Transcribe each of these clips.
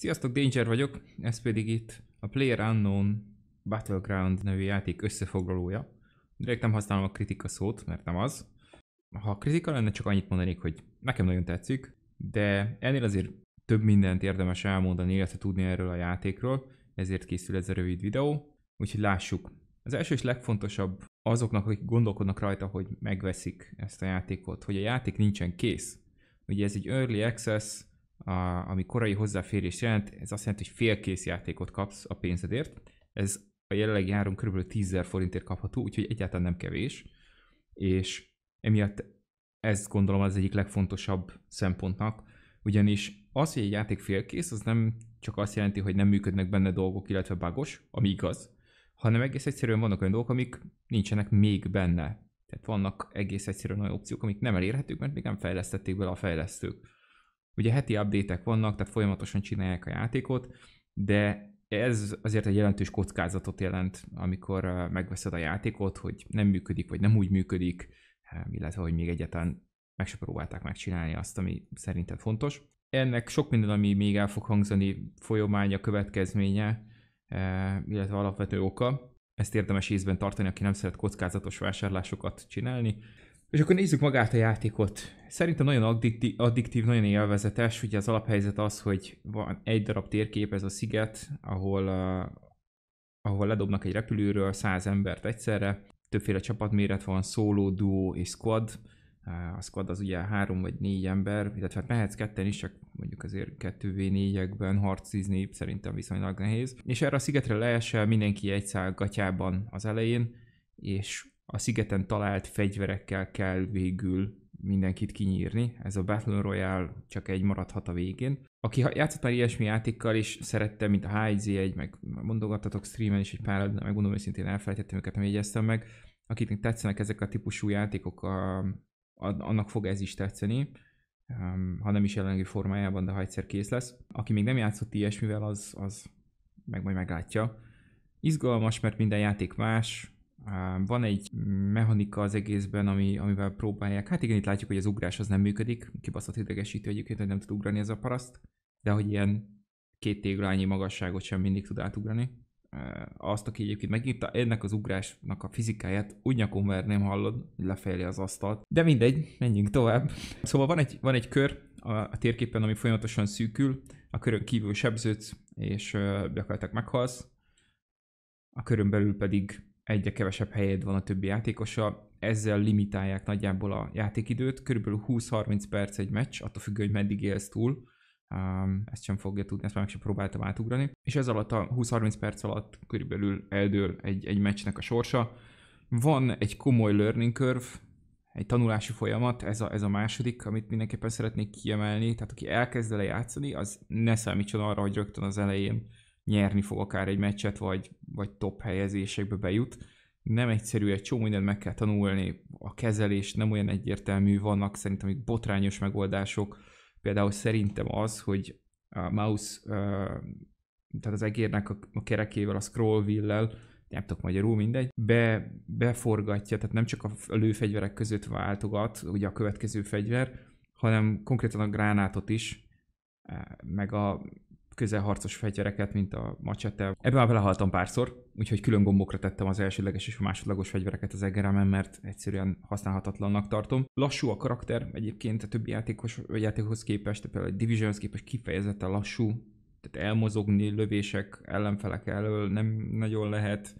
Sziasztok, Danger vagyok, ez pedig itt a Player Unknown Battleground nevű játék összefoglalója. Direkt nem használom a kritika szót, mert nem az. Ha kritika lenne, csak annyit mondanék, hogy nekem nagyon tetszik, de ennél azért több mindent érdemes elmondani, illetve tudni erről a játékról, ezért készül ez a rövid videó, úgyhogy lássuk. Az első és legfontosabb azoknak, akik gondolkodnak rajta, hogy megveszik ezt a játékot, hogy a játék nincsen kész. Ugye ez egy early access, a, ami korai hozzáférés jelent, ez azt jelenti, hogy félkész játékot kapsz a pénzedért. Ez a jelenleg járunk kb. 10.000 forintért kapható, úgyhogy egyáltalán nem kevés. És emiatt ez gondolom az egyik legfontosabb szempontnak, ugyanis az, hogy egy játék félkész, az nem csak azt jelenti, hogy nem működnek benne dolgok, illetve bágos, ami igaz, hanem egész egyszerűen vannak olyan dolgok, amik nincsenek még benne. Tehát vannak egész egyszerűen olyan opciók, amik nem elérhetők, mert még nem fejlesztették bele a fejlesztők. Ugye heti update-ek vannak, tehát folyamatosan csinálják a játékot, de ez azért egy jelentős kockázatot jelent, amikor megveszed a játékot, hogy nem működik, vagy nem úgy működik, illetve hogy még egyáltalán meg se próbálták megcsinálni azt, ami szerintem fontos. Ennek sok minden, ami még el fog hangzani, folyománya, következménye, illetve alapvető oka. Ezt érdemes észben tartani, aki nem szeret kockázatos vásárlásokat csinálni. És akkor nézzük magát a játékot. Szerintem nagyon addiktív, addiktív nagyon élvezetes. Ugye az alaphelyzet az, hogy van egy darab térkép, ez a sziget, ahol, uh, ahol ledobnak egy repülőről száz embert egyszerre. Többféle csapatméret van, szóló, duó és squad. Uh, a squad az ugye három vagy négy ember, illetve hát mehetsz ketten is, csak mondjuk azért 2v4-ekben harcizni szerintem viszonylag nehéz. És erre a szigetre leesel mindenki egy szál gatyában az elején, és a szigeten talált fegyverekkel kell végül mindenkit kinyírni. Ez a Battle Royale csak egy maradhat a végén. Aki játszott már ilyesmi játékkal is szerette, mint a HZ1, meg mondogattatok streamen is egy pár, de megmondom őszintén elfelejtettem őket, nem jegyeztem meg. Akiknek tetszenek ezek a típusú játékok, a, a, annak fog ez is tetszeni ha nem is jelenlegi formájában, de ha egyszer kész lesz. Aki még nem játszott ilyesmivel, az, az meg majd meglátja. Izgalmas, mert minden játék más, van egy mechanika az egészben, ami, amivel próbálják. Hát igen, itt látjuk, hogy az ugrás az nem működik. Kibaszott idegesítő egyébként, hogy nem tud ugrani ez a paraszt. De hogy ilyen két téglányi magasságot sem mindig tud átugrani. Azt, aki egyébként megírta, ennek az ugrásnak a fizikáját úgy nyakon verném, hallod, hogy lefejli az asztalt. De mindegy, menjünk tovább. Szóval van egy, van egy kör a, a térképen, ami folyamatosan szűkül, a körön kívül sebződsz, és gyakorlatilag meghalsz. A körön belül pedig egyre kevesebb helyed van a többi játékosa, ezzel limitálják nagyjából a játékidőt, körülbelül 20-30 perc egy meccs, attól függő, hogy meddig élsz túl, um, ezt sem fogja tudni, ezt már meg sem próbáltam átugrani, és ez alatt a 20-30 perc alatt körülbelül eldől egy, egy meccsnek a sorsa. Van egy komoly learning curve, egy tanulási folyamat, ez a, ez a második, amit mindenképpen szeretnék kiemelni, tehát aki elkezd vele játszani, az ne számítson arra, hogy rögtön az elején nyerni fog akár egy meccset, vagy, vagy top helyezésekbe bejut. Nem egyszerű, egy csomó mindent meg kell tanulni, a kezelés nem olyan egyértelmű, vannak szerintem itt botrányos megoldások, például szerintem az, hogy a mouse, tehát az egérnek a kerekével, a scroll wheel nem tudok magyarul, mindegy, be, beforgatja, tehát nem csak a lőfegyverek között váltogat, ugye a következő fegyver, hanem konkrétan a gránátot is, e, meg a, közelharcos fegyvereket, mint a macsete. Ebben már belehaltam párszor, úgyhogy külön gombokra tettem az elsőleges és a másodlagos fegyvereket az egeremen, mert egyszerűen használhatatlannak tartom. Lassú a karakter egyébként a többi játékos, játékhoz képest, például a Divisionhoz képest kifejezetten lassú, tehát elmozogni lövések ellenfelek elől nem nagyon lehet.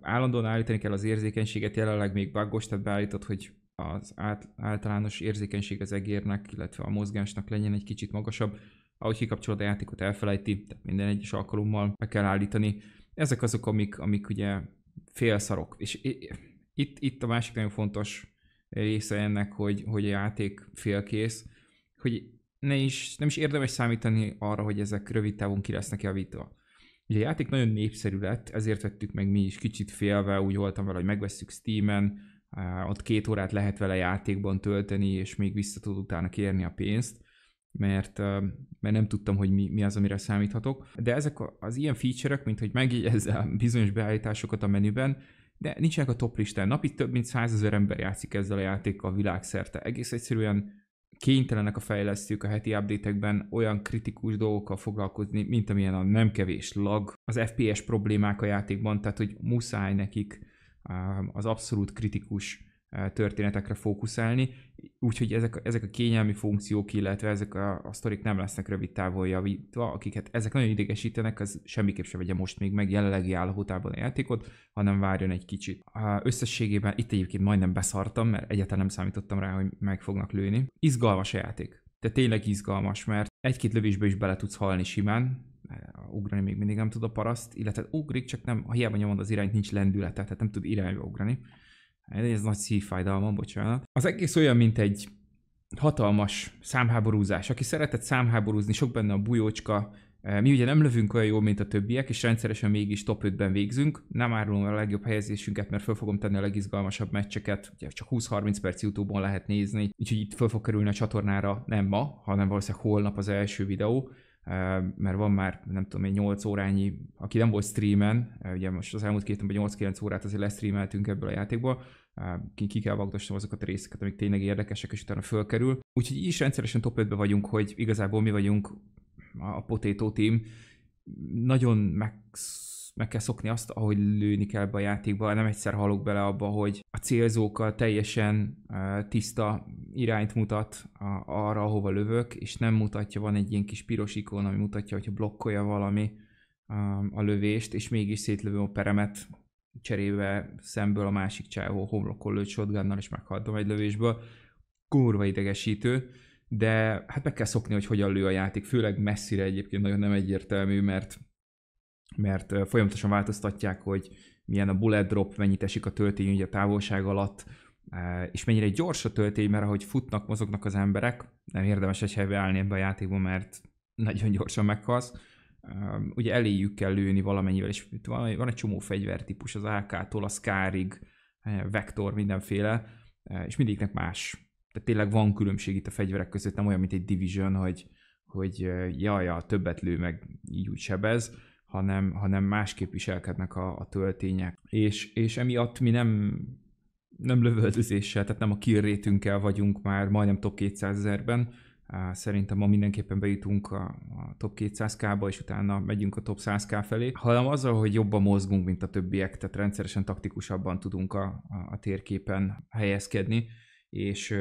Állandóan állítani kell az érzékenységet, jelenleg még buggos, tehát beállított, hogy az általános érzékenység az egérnek, illetve a mozgásnak legyen egy kicsit magasabb ahogy kikapcsolod a játékot, elfelejti, tehát minden egyes alkalommal meg kell állítani. Ezek azok, amik, amik ugye félszarok. És itt, itt a másik nagyon fontos része ennek, hogy, hogy a játék félkész, hogy ne is, nem is érdemes számítani arra, hogy ezek rövid távon ki lesznek javítva. Ugye a játék nagyon népszerű lett, ezért vettük meg mi is kicsit félve, úgy voltam vele, hogy megvesszük Steam-en, ott két órát lehet vele játékban tölteni, és még vissza tud utána kérni a pénzt, mert mert nem tudtam, hogy mi, mi az, amire számíthatok. De ezek az ilyen feature-ök, mint hogy megjegyezzel bizonyos beállításokat a menüben, de nincsenek a top listán. Napi több mint 100 ezer ember játszik ezzel a játékkal világszerte. Egész egyszerűen kénytelenek a fejlesztők a heti update-ekben olyan kritikus dolgokkal foglalkozni, mint amilyen a nem kevés lag, az FPS problémák a játékban, tehát hogy muszáj nekik az abszolút kritikus Eh, történetekre fókuszálni, úgyhogy ezek, ezek a kényelmi funkciók, illetve ezek a, a sztorik nem lesznek rövid távol javítva, akiket ezek nagyon idegesítenek, az semmiképp se vegye most még meg jelenlegi állapotában a játékot, hanem várjon egy kicsit. A összességében itt egyébként majdnem beszartam, mert egyáltalán nem számítottam rá, hogy meg fognak lőni. Izgalmas a játék. De tényleg izgalmas, mert egy-két lövésbe is bele tudsz halni simán, ugrani még mindig nem tud a paraszt, illetve ugrik, csak nem, ha hiába nyomod az irányt, nincs lendülete, tehát nem tud irányba ugrani ez nagy szívfájdalmam, bocsánat. Az egész olyan, mint egy hatalmas számháborúzás. Aki szeretett számháborúzni, sok benne a bujócska, e, mi ugye nem lövünk olyan jól, mint a többiek, és rendszeresen mégis top 5-ben végzünk. Nem árulom a legjobb helyezésünket, mert föl fogom tenni a legizgalmasabb meccseket. Ugye csak 20-30 perc YouTube-on lehet nézni, úgyhogy itt föl fog kerülni a csatornára nem ma, hanem valószínűleg holnap az első videó mert van már, nem tudom én, 8 órányi, aki nem volt streamen, ugye most az elmúlt két napban 8-9 órát azért lesztreameltünk ebből a játékból, ki, kell vagdosnom azokat a részeket, amik tényleg érdekesek, és utána fölkerül. Úgyhogy is rendszeresen top 5 vagyunk, hogy igazából mi vagyunk a Potato Team. Nagyon megsz meg kell szokni azt, ahogy lőni kell be a játékba. Nem egyszer halok bele abba, hogy a célzókkal teljesen tiszta irányt mutat arra, ahova lövök, és nem mutatja, van egy ilyen kis piros ikon, ami mutatja, hogyha blokkolja valami a lövést, és mégis szétlövöm a peremet cserébe szemből a másik csávó homlokon lőtt shotgunnal, és meghaltam egy lövésből. Kurva idegesítő de hát meg kell szokni, hogy hogyan lő a játék, főleg messzire egyébként nagyon nem egyértelmű, mert mert folyamatosan változtatják, hogy milyen a bullet drop, mennyit esik a töltény ugye a távolság alatt, e, és mennyire gyors a töltény, mert ahogy futnak, mozognak az emberek, nem érdemes egy helybe állni ebbe a játékba, mert nagyon gyorsan meghalsz. Ugye eléjük kell lőni valamennyivel, és itt van, van egy csomó fegyvertípus, az AK-tól a Skárig, e, Vektor, mindenféle, e, és mindegyiknek más. Tehát tényleg van különbség itt a fegyverek között, nem olyan, mint egy Division, hogy, hogy jaj, a többet lő, meg így úgy sebez hanem, hanem másképp viselkednek a, a töltények. És, és emiatt mi nem nem lövöldözéssel, tehát nem a kill vagyunk már majdnem top 200 ezerben, szerintem ma mindenképpen bejutunk a, a top 200k-ba, és utána megyünk a top 100k felé, hanem azzal, hogy jobban mozgunk, mint a többiek, tehát rendszeresen taktikusabban tudunk a, a, a térképen helyezkedni, és,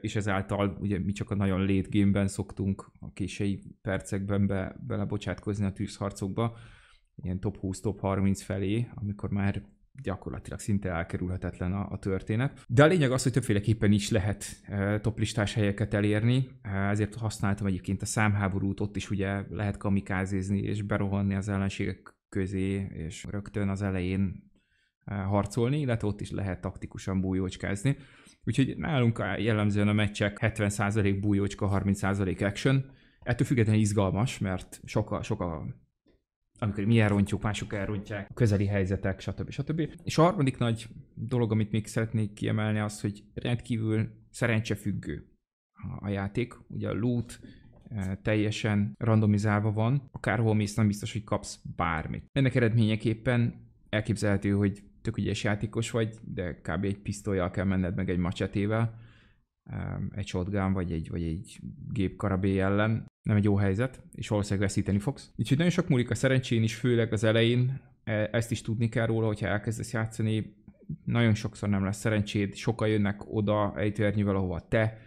és ezáltal ugye mi csak a nagyon late game-ben szoktunk a késői percekben be, belebocsátkozni a tűzharcokba, ilyen top 20, top 30 felé, amikor már gyakorlatilag szinte elkerülhetetlen a, a történet. De a lényeg az, hogy többféleképpen is lehet e, toplistás helyeket elérni, ezért használtam egyébként a számháborút, ott is ugye lehet kamikázézni és berohanni az ellenségek közé, és rögtön az elején harcolni, illetve ott is lehet taktikusan bújócskázni. Úgyhogy nálunk jellemzően a meccsek 70% bújócska, 30% action. Ettől függetlenül izgalmas, mert sokkal, sokkal amikor mi elrontjuk, mások elrontják, közeli helyzetek, stb. stb. És a harmadik nagy dolog, amit még szeretnék kiemelni, az, hogy rendkívül szerencsefüggő a játék. Ugye a loot e, teljesen randomizálva van, akárhol mész, nem biztos, hogy kapsz bármit. Ennek eredményeképpen elképzelhető, hogy tök ügyes játékos vagy, de kb. egy pisztolyjal kell menned meg egy macsetével, egy shotgun vagy egy, vagy egy gépkarabé ellen. Nem egy jó helyzet, és valószínűleg veszíteni fogsz. Úgyhogy nagyon sok múlik a szerencsén is, főleg az elején. E, ezt is tudni kell róla, hogyha elkezdesz játszani, nagyon sokszor nem lesz szerencséd, sokan jönnek oda egy törnyűvel, ahova te,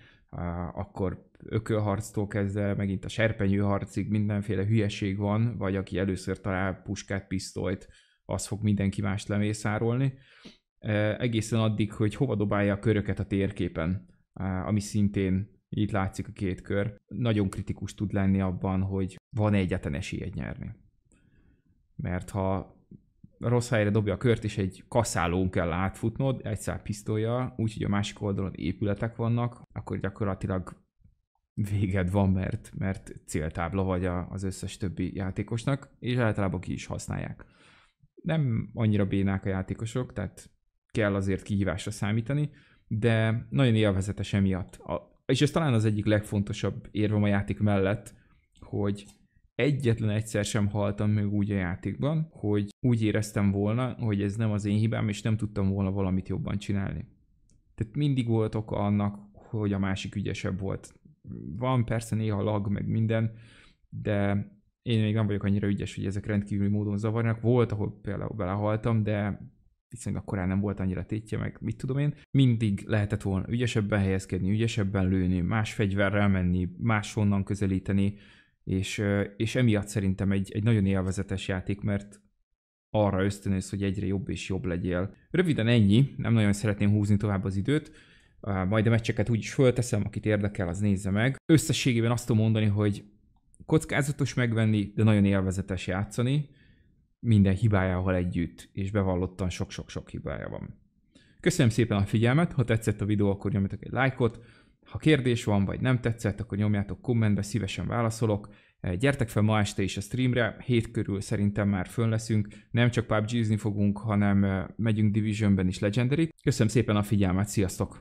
akkor ökölharctól kezdve megint a serpenyőharcig mindenféle hülyeség van, vagy aki először talál puskát, pisztolyt, az fog mindenki más lemészárolni. Egészen addig, hogy hova dobálja a köröket a térképen, ami szintén itt látszik a két kör, nagyon kritikus tud lenni abban, hogy van -e egyetlen esélyed nyerni. Mert ha rossz helyre dobja a kört, és egy kaszálón kell átfutnod, egy szál pisztolya, úgyhogy a másik oldalon épületek vannak, akkor gyakorlatilag véged van, mert, mert céltábla vagy az összes többi játékosnak, és általában ki is használják nem annyira bénák a játékosok, tehát kell azért kihívásra számítani, de nagyon élvezetes emiatt. A, és ez talán az egyik legfontosabb érvem a játék mellett, hogy egyetlen egyszer sem haltam meg úgy a játékban, hogy úgy éreztem volna, hogy ez nem az én hibám, és nem tudtam volna valamit jobban csinálni. Tehát mindig volt oka annak, hogy a másik ügyesebb volt. Van persze néha lag, meg minden, de én még nem vagyok annyira ügyes, hogy ezek rendkívüli módon zavarnak. Volt, ahol például belehaltam, de viszonylag korán nem volt annyira tétje, meg mit tudom én. Mindig lehetett volna ügyesebben helyezkedni, ügyesebben lőni, más fegyverrel menni, máshonnan közelíteni, és, és emiatt szerintem egy, egy nagyon élvezetes játék, mert arra ösztönöz, hogy egyre jobb és jobb legyél. Röviden ennyi, nem nagyon szeretném húzni tovább az időt, majd a meccseket úgy is fölteszem, akit érdekel, az nézze meg. Összességében azt tudom mondani, hogy kockázatos megvenni, de nagyon élvezetes játszani, minden hibájával együtt, és bevallottan sok-sok-sok hibája van. Köszönöm szépen a figyelmet, ha tetszett a videó, akkor nyomjatok egy lájkot, ha kérdés van, vagy nem tetszett, akkor nyomjátok kommentbe, szívesen válaszolok. Eh, gyertek fel ma este is a streamre, hét körül szerintem már fönn leszünk, nem csak pubg fogunk, hanem eh, megyünk Divisionben is legendary -t. Köszönöm szépen a figyelmet, sziasztok!